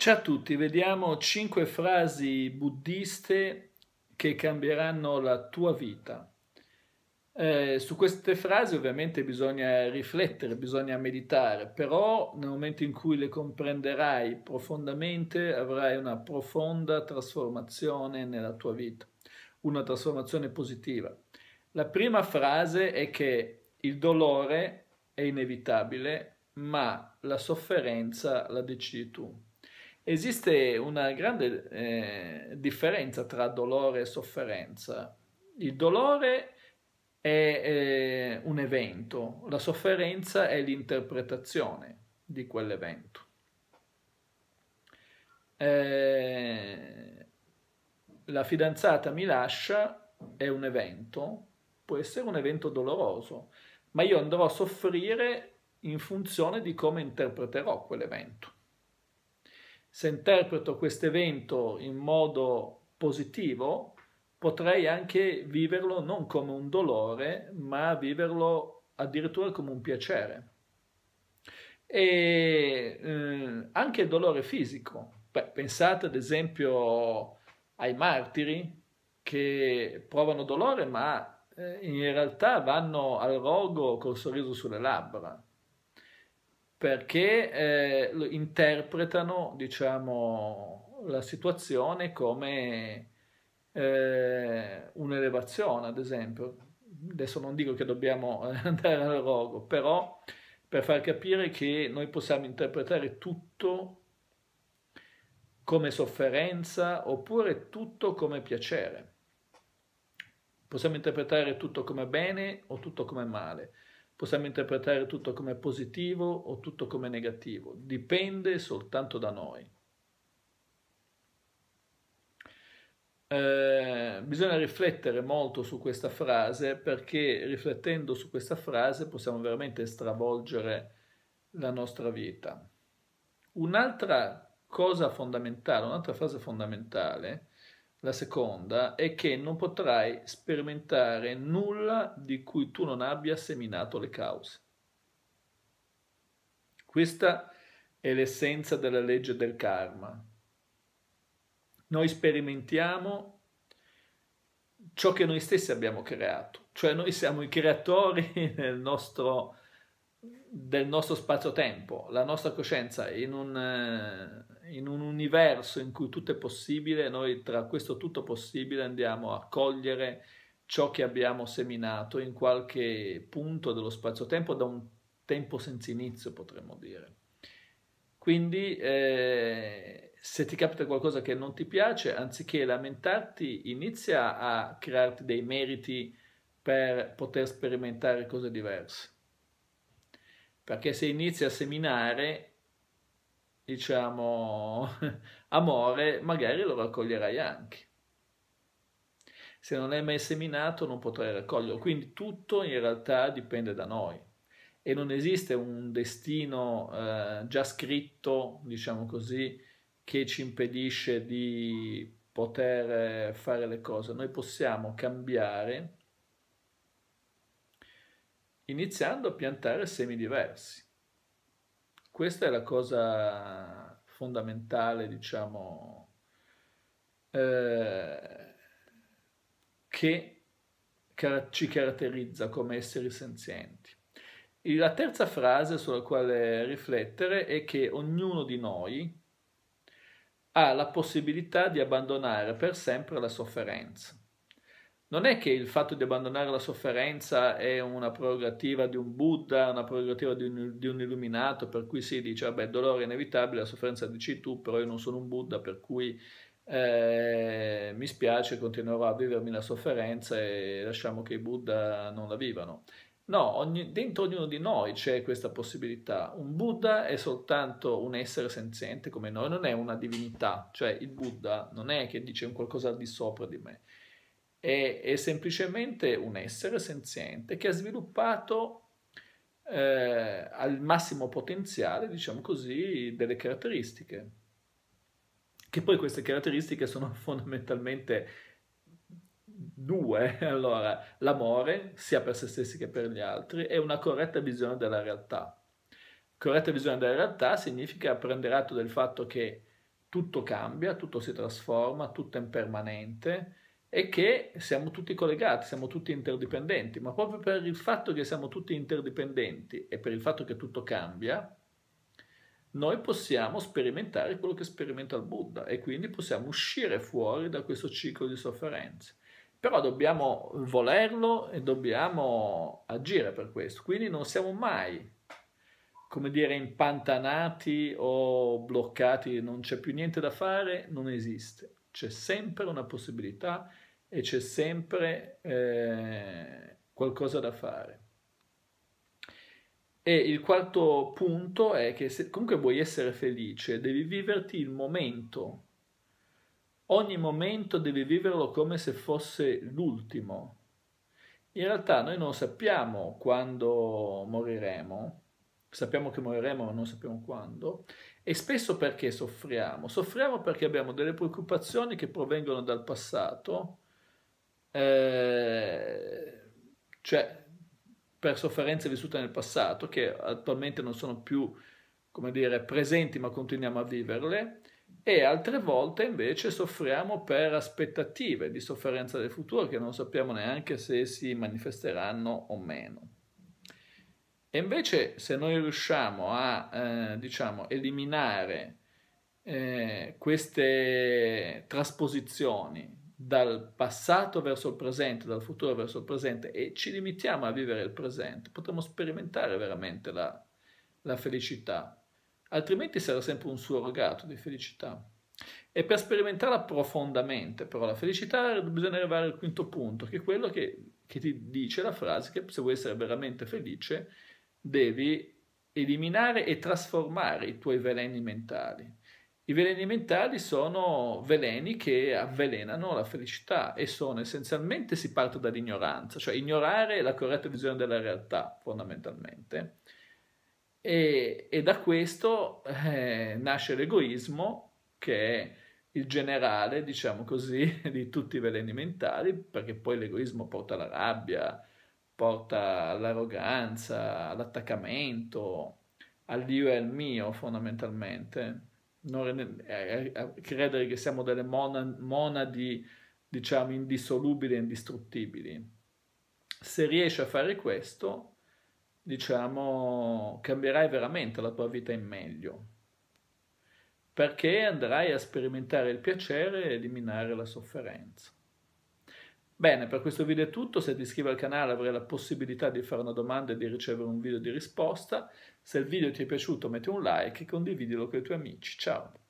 Ciao a tutti, vediamo 5 frasi buddiste che cambieranno la tua vita. Eh, su queste frasi ovviamente bisogna riflettere, bisogna meditare, però nel momento in cui le comprenderai profondamente avrai una profonda trasformazione nella tua vita, una trasformazione positiva. La prima frase è che il dolore è inevitabile, ma la sofferenza la decidi tu esiste una grande eh, differenza tra dolore e sofferenza. Il dolore è eh, un evento, la sofferenza è l'interpretazione di quell'evento. Eh, la fidanzata mi lascia è un evento, può essere un evento doloroso, ma io andrò a soffrire in funzione di come interpreterò quell'evento se interpreto questo evento in modo positivo, potrei anche viverlo non come un dolore, ma viverlo addirittura come un piacere. E eh, anche il dolore fisico. Beh, pensate ad esempio ai martiri che provano dolore, ma eh, in realtà vanno al rogo col sorriso sulle labbra perché eh, interpretano diciamo, la situazione come eh, un'elevazione, ad esempio. Adesso non dico che dobbiamo eh, andare al rogo, però per far capire che noi possiamo interpretare tutto come sofferenza oppure tutto come piacere. Possiamo interpretare tutto come bene o tutto come male possiamo interpretare tutto come positivo o tutto come negativo, dipende soltanto da noi. Eh, bisogna riflettere molto su questa frase perché riflettendo su questa frase possiamo veramente stravolgere la nostra vita. Un'altra cosa fondamentale, un'altra frase fondamentale la seconda è che non potrai sperimentare nulla di cui tu non abbia seminato le cause. Questa è l'essenza della legge del karma. Noi sperimentiamo ciò che noi stessi abbiamo creato, cioè noi siamo i creatori nel nostro del nostro spazio-tempo, la nostra coscienza in un, eh, in un universo in cui tutto è possibile, noi tra questo tutto possibile andiamo a cogliere ciò che abbiamo seminato in qualche punto dello spazio-tempo da un tempo senza inizio, potremmo dire. Quindi eh, se ti capita qualcosa che non ti piace, anziché lamentarti, inizia a crearti dei meriti per poter sperimentare cose diverse perché se inizi a seminare, diciamo, amore, magari lo raccoglierai anche. Se non hai mai seminato non potrai raccoglierlo, quindi tutto in realtà dipende da noi e non esiste un destino eh, già scritto, diciamo così, che ci impedisce di poter fare le cose. Noi possiamo cambiare iniziando a piantare semi diversi. Questa è la cosa fondamentale, diciamo, eh, che ci caratterizza come esseri senzienti. La terza frase sulla quale riflettere è che ognuno di noi ha la possibilità di abbandonare per sempre la sofferenza non è che il fatto di abbandonare la sofferenza è una prerogativa di un Buddha, una prerogativa di un, di un illuminato, per cui si dice, vabbè, il dolore è inevitabile, la sofferenza dici tu, però io non sono un Buddha, per cui eh, mi spiace, continuerò a vivermi la sofferenza e lasciamo che i Buddha non la vivano. No, ogni, dentro ognuno di noi c'è questa possibilità. Un Buddha è soltanto un essere senziente come noi, non è una divinità, cioè il Buddha non è che dice un qualcosa al di sopra di me è, è semplicemente un essere senziente che ha sviluppato eh, al massimo potenziale, diciamo così, delle caratteristiche. Che poi queste caratteristiche sono fondamentalmente due. Allora, l'amore, sia per se stessi che per gli altri, e una corretta visione della realtà. Corretta visione della realtà significa prendere atto del fatto che tutto cambia, tutto si trasforma, tutto è impermanente, è che siamo tutti collegati, siamo tutti interdipendenti, ma proprio per il fatto che siamo tutti interdipendenti e per il fatto che tutto cambia, noi possiamo sperimentare quello che sperimenta il Buddha e quindi possiamo uscire fuori da questo ciclo di sofferenze. Però dobbiamo volerlo e dobbiamo agire per questo, quindi non siamo mai come dire, impantanati o bloccati, non c'è più niente da fare, non esiste c'è sempre una possibilità e c'è sempre eh, qualcosa da fare. E il quarto punto è che se comunque vuoi essere felice, devi viverti il momento. Ogni momento devi viverlo come se fosse l'ultimo. In realtà noi non sappiamo quando moriremo, sappiamo che moriremo ma non sappiamo quando, e spesso perché soffriamo? Soffriamo perché abbiamo delle preoccupazioni che provengono dal passato, eh, cioè per sofferenze vissute nel passato, che attualmente non sono più, come dire, presenti ma continuiamo a viverle, e altre volte invece soffriamo per aspettative di sofferenza del futuro che non sappiamo neanche se si manifesteranno o meno. E invece se noi riusciamo a, eh, diciamo, eliminare eh, queste trasposizioni dal passato verso il presente, dal futuro verso il presente e ci limitiamo a vivere il presente, potremo sperimentare veramente la, la felicità, altrimenti sarà sempre un surrogato di felicità. E per sperimentarla profondamente, però, la felicità bisogna arrivare al quinto punto, che è quello che, che ti dice la frase che se vuoi essere veramente felice devi eliminare e trasformare i tuoi veleni mentali. I veleni mentali sono veleni che avvelenano la felicità e sono essenzialmente, si parte dall'ignoranza, cioè ignorare la corretta visione della realtà fondamentalmente. E, e da questo eh, nasce l'egoismo che è il generale, diciamo così, di tutti i veleni mentali, perché poi l'egoismo porta alla rabbia, porta all'arroganza, all'attaccamento, all'io e al mio fondamentalmente, non, eh, eh, credere che siamo delle mona, monadi, diciamo, indissolubili e indistruttibili. Se riesci a fare questo, diciamo, cambierai veramente la tua vita in meglio, perché andrai a sperimentare il piacere e eliminare la sofferenza. Bene, per questo video è tutto, se ti iscrivi al canale avrai la possibilità di fare una domanda e di ricevere un video di risposta, se il video ti è piaciuto metti un like e condividilo con i tuoi amici, ciao!